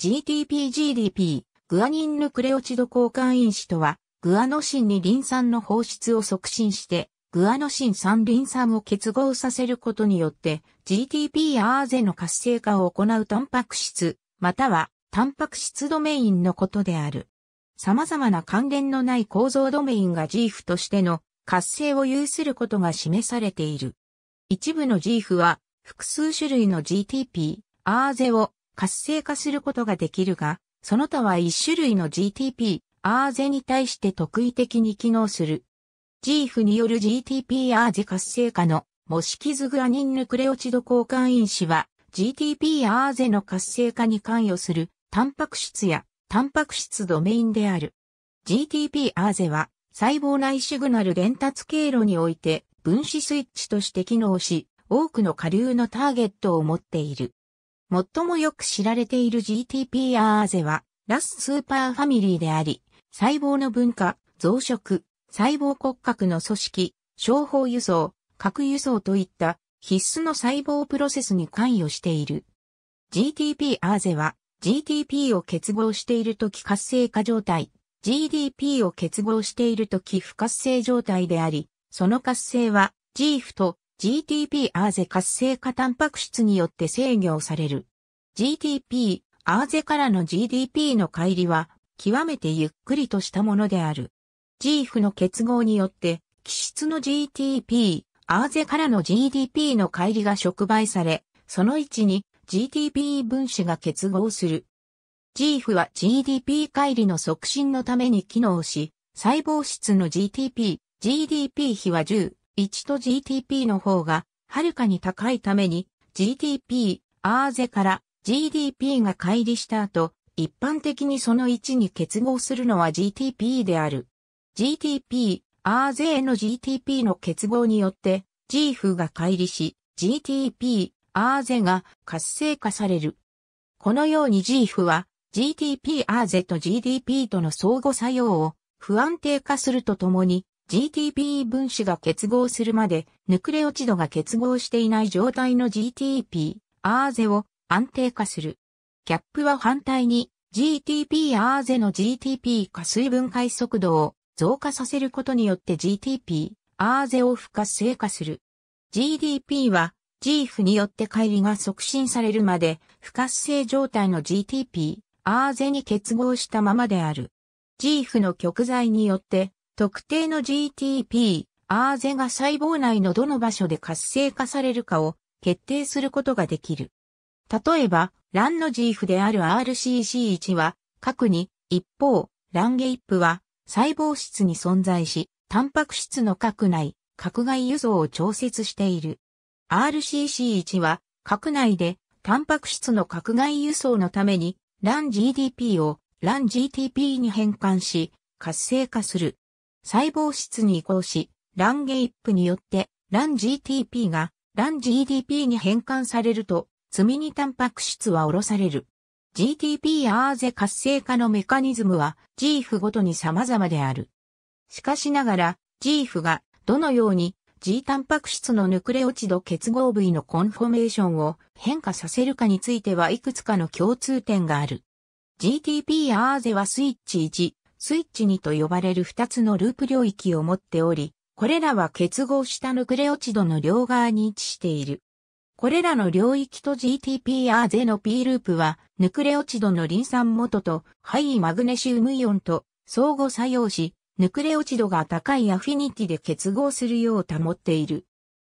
GTP-GDP、グアニンヌクレオチド交換因子とは、グアノシンにリン酸の放出を促進して、グアノシン酸リン酸を結合させることによって、GTP アーゼの活性化を行うタンパク質、またはタンパク質ドメインのことである。様々な関連のない構造ドメインが GF としての活性を有することが示されている。一部の GF は複数種類の GTP、アーゼを活性化することができるが、その他は一種類の GTP、アーゼに対して特異的に機能する。GF による GTP アーゼ活性化の模式図グアニンヌクレオチド交換因子は GTP アーゼの活性化に関与するタンパク質やタンパク質ドメインである。GTP アーゼは細胞内シグナル伝達経路において分子スイッチとして機能し、多くの下流のターゲットを持っている。最もよく知られている GTP r z ゼは、ラススーパーファミリーであり、細胞の分化、増殖、細胞骨格の組織、商法輸送、核輸送といった必須の細胞プロセスに関与している。GTP r z ゼは GTP を結合しているとき活性化状態、GDP を結合しているとき不活性状態であり、その活性は GF と GTP アーゼ活性化タンパク質によって制御される。GTP アーゼからの GDP の乖離は極めてゆっくりとしたものである。GF の結合によって気質の GTP アーゼからの GDP の乖離が触媒され、その位置に GTP 分子が結合する。GF は GDP 乖離の促進のために機能し、細胞質の GTP、GDP 比は10、1と g t p の方が、はるかに高いために、g t p アーゼから GDP が乖離した後、一般的にその1に結合するのは g t p である。g t p アーゼへの g t p の結合によって、G 風が乖離し、g t p アーゼが活性化される。このように G 風は、g t p アーゼと GDP との相互作用を不安定化するとともに、GTP 分子が結合するまで、ヌクレオチドが結合していない状態の GTP、アーゼを安定化する。キャップは反対に GTP アーゼの GTP 加水分解速度を増加させることによって GTP、アーゼを不活性化する。GDP は GF によって乖離が促進されるまで不活性状態の GTP、アーゼに結合したままである。GF の極材によって特定の GTP、アーゼが細胞内のどの場所で活性化されるかを決定することができる。例えば、ランの GF である RCC1 は核に、一方、ランゲイップは細胞質に存在し、タンパク質の核内、核外輸送を調節している。RCC1 は核内でタンパク質の核外輸送のために、ラン GDP をラン GTP に変換し、活性化する。細胞質に移行し、ランゲイップによって、ラン GTP が、ラン GDP に変換されると、積みにタンパク質は下ろされる。GTP アーゼ活性化のメカニズムは GF ごとに様々である。しかしながら GF がどのように G タンパク質のヌクレオチド結合部位のコンフォメーションを変化させるかについてはいくつかの共通点がある。GTP アーゼはスイッチスイッチ2と呼ばれる2つのループ領域を持っており、これらは結合したヌクレオチドの両側に位置している。これらの領域と GTPR ゼの P ループは、ヌクレオチドのリン酸元とハイマグネシウムイオンと相互作用し、ヌクレオチドが高いアフィニティで結合するよう保っている。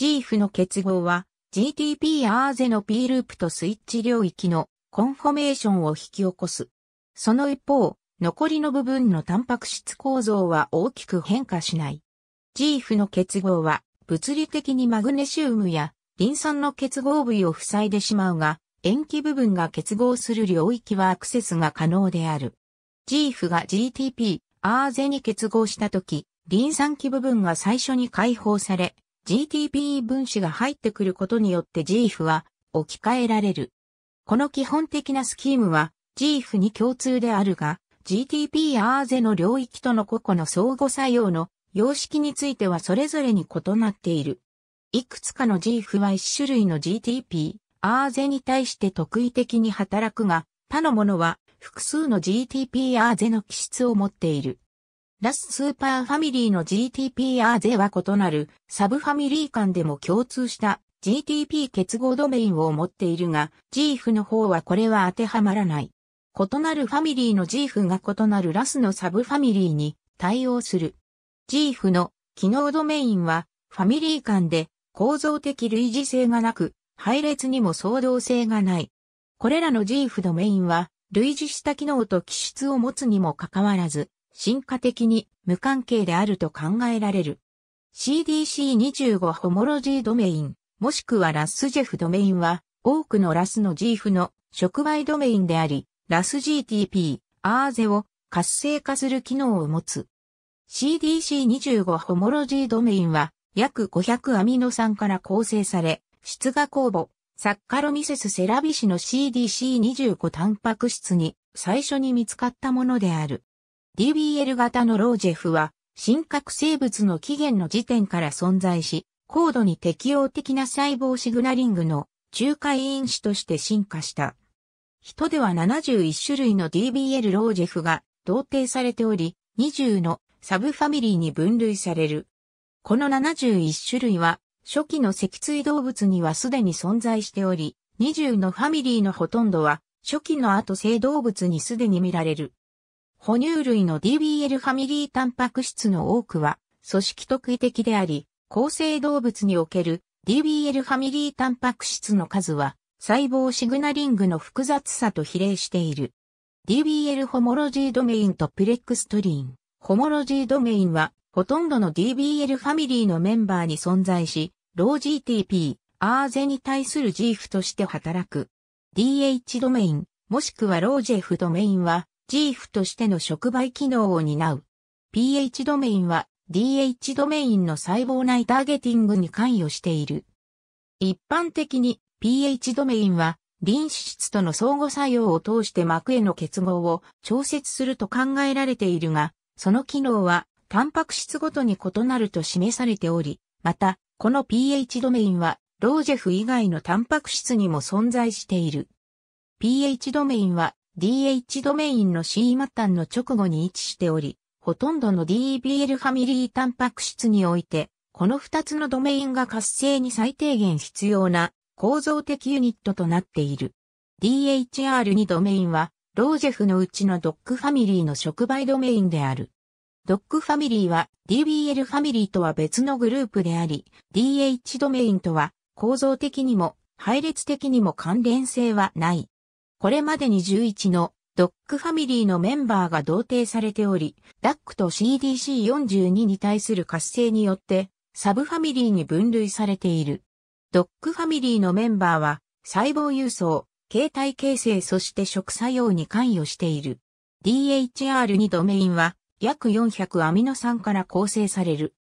GF の結合は GTPR ゼの P ループとスイッチ領域のコンフォメーションを引き起こす。その一方、残りの部分のタンパク質構造は大きく変化しない。ジーフの結合は物理的にマグネシウムやリン酸の結合部位を塞いでしまうが、塩基部分が結合する領域はアクセスが可能である。ジーフが GTP、アーゼに結合したとき、リン酸基部分が最初に解放され、GTP 分子が入ってくることによって GF は置き換えられる。この基本的なスキームは GF に共通であるが、GTP アーゼの領域との個々の相互作用の様式についてはそれぞれに異なっている。いくつかの GF は一種類の GTP アーゼに対して特異的に働くが、他のものは複数の GTP アーゼの気質を持っている。ラススーパーファミリーの GTP アーゼは異なるサブファミリー間でも共通した GTP 結合ドメインを持っているが、GF の方はこれは当てはまらない。異なるファミリーの GF が異なるラスのサブファミリーに対応する。GF の機能ドメインはファミリー間で構造的類似性がなく、配列にも相同性がない。これらの GF ドメインは類似した機能と機質を持つにもかかわらず、進化的に無関係であると考えられる。CDC25 ホモロジードメイン、もしくはラスジェフドメインは、多くのラスの GF の触媒ドメインであり、ラス GTP、アーゼを活性化する機能を持つ。CDC25 ホモロジードメインは約500アミノ酸から構成され、質が酵母、サッカロミセスセラビシの CDC25 タンパク質に最初に見つかったものである。DBL 型のロージェフは、新核生物の起源の時点から存在し、高度に適応的な細胞シグナリングの仲介因子として進化した。人では71種類の DBL ロージェフが同定されており、20のサブファミリーに分類される。この71種類は、初期の脊椎動物にはすでに存在しており、20のファミリーのほとんどは、初期の後性動物にすでに見られる。哺乳類の DBL ファミリータンパク質の多くは、組織特異的であり、構成動物における DBL ファミリータンパク質の数は細胞シグナリングの複雑さと比例している。DBL ホモロジードメインとプレックストリーン。ホモロジードメインは、ほとんどの DBL ファミリーのメンバーに存在し、ロー GTP、アーゼに対する GF として働く。DH ドメイン、もしくはロージェフドメインは、GF としての触媒機能を担う。PH ドメインは DH ドメインの細胞内ターゲティングに関与している。一般的に pH ドメインは、臨脂質との相互作用を通して膜への結合を調節すると考えられているが、その機能は、タンパク質ごとに異なると示されており、また、この pH ドメインは、ロージェフ以外のタンパク質にも存在している。pH ドメインは、DH ドメインの C 末端の直後に位置しており、ほとんどの d b l ファミリータンパク質において、この2つのドメインが活性に最低限必要な構造的ユニットとなっている。DHR2 ドメインは、ロージェフのうちのドックファミリーの触媒ドメインである。ドックファミリーは DBL ファミリーとは別のグループであり、DH ドメインとは構造的にも配列的にも関連性はない。これまでに11のドックファミリーのメンバーが同定されており、DAC と CDC42 に対する活性によってサブファミリーに分類されている。ドックファミリーのメンバーは、細胞輸送、形態形成そして食作用に関与している。DHR2 ドメインは、約400アミノ酸から構成される。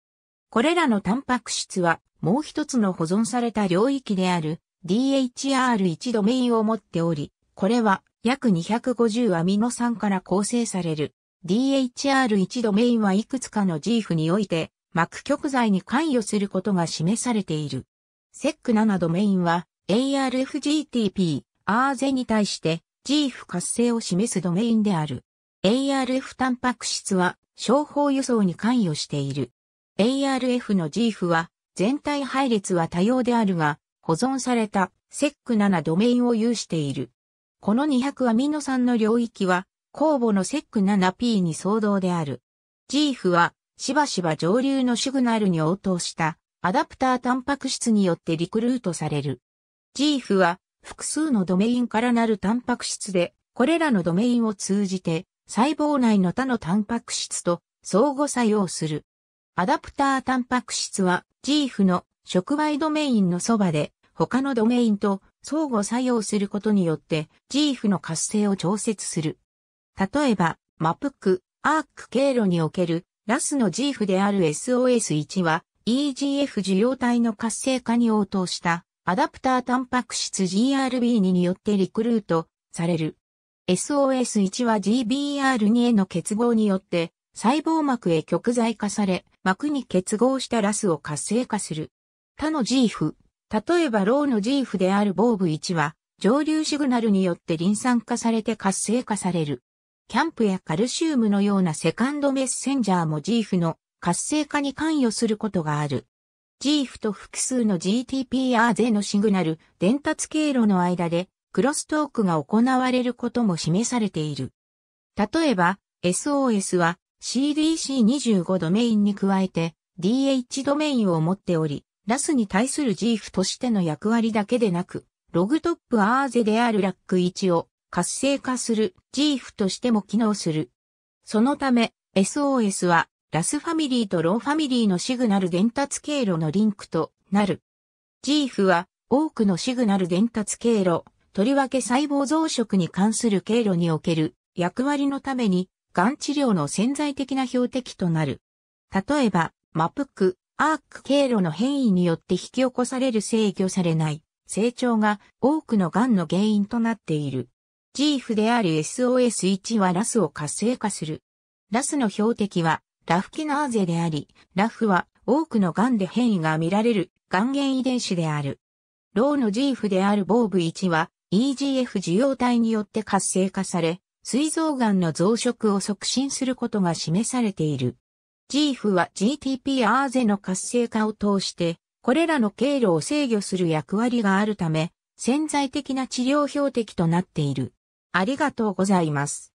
これらのタンパク質は、もう一つの保存された領域である DHR1 ドメインを持っており、これは約250アミノ酸から構成される。DHR1 ドメインはいくつかの GF において、膜極剤に関与することが示されている。セック7ドメインは ARFGTP、ア r z に対して GF 活性を示すドメインである。ARF タンパク質は商法輸送に関与している。ARF の GF は全体配列は多様であるが、保存されたセック7ドメインを有している。この200アミノ酸の領域は、酵母のセック7 p に相当である。GF は、しばしば上流のシグナルに応答したアダプタータンパク質によってリクルートされる。GF は複数のドメインからなるタンパク質で、これらのドメインを通じて細胞内の他のタンパク質と相互作用する。アダプタータンパク質は GF の触媒ドメインのそばで他のドメインと相互作用することによって GF の活性を調節する。例えば、マプク、アーク経路におけるラスの GF である SOS1 は EGF 受容体の活性化に応答したアダプタータンパク質 GRB2 によってリクルートされる。SOS1 は GBR2 への結合によって細胞膜へ極在化され、膜に結合したラスを活性化する。他の GF、例えばローの GF であるボーブ1は上流シグナルによってリン酸化されて活性化される。キャンプやカルシウムのようなセカンドメッセンジャーも GF の活性化に関与することがある。GF と複数の GTPR のシグナル伝達経路の間でクロストークが行われることも示されている。例えば SOS は CDC25 ドメインに加えて DH ドメインを持っており、ラスに対する GF としての役割だけでなく、ログトップアーゼであるラック1を活性化する GF としても機能する。そのため SOS はラスファミリーとロンファミリーのシグナル伝達経路のリンクとなる。ジーフは多くのシグナル伝達経路、とりわけ細胞増殖に関する経路における役割のために、がん治療の潜在的な標的となる。例えば、マプク、アーク経路の変異によって引き起こされる制御されない成長が多くのがんの原因となっている。ジーフである SOS1 はラスを活性化する。ラスの標的はラフキナーゼであり、ラフは多くの癌で変異が見られる癌原遺伝子である。ローの GF であるボーブ1は EGF 受容体によって活性化され、膵臓癌の増殖を促進することが示されている。GF は GTP アーゼの活性化を通して、これらの経路を制御する役割があるため、潜在的な治療標的となっている。ありがとうございます。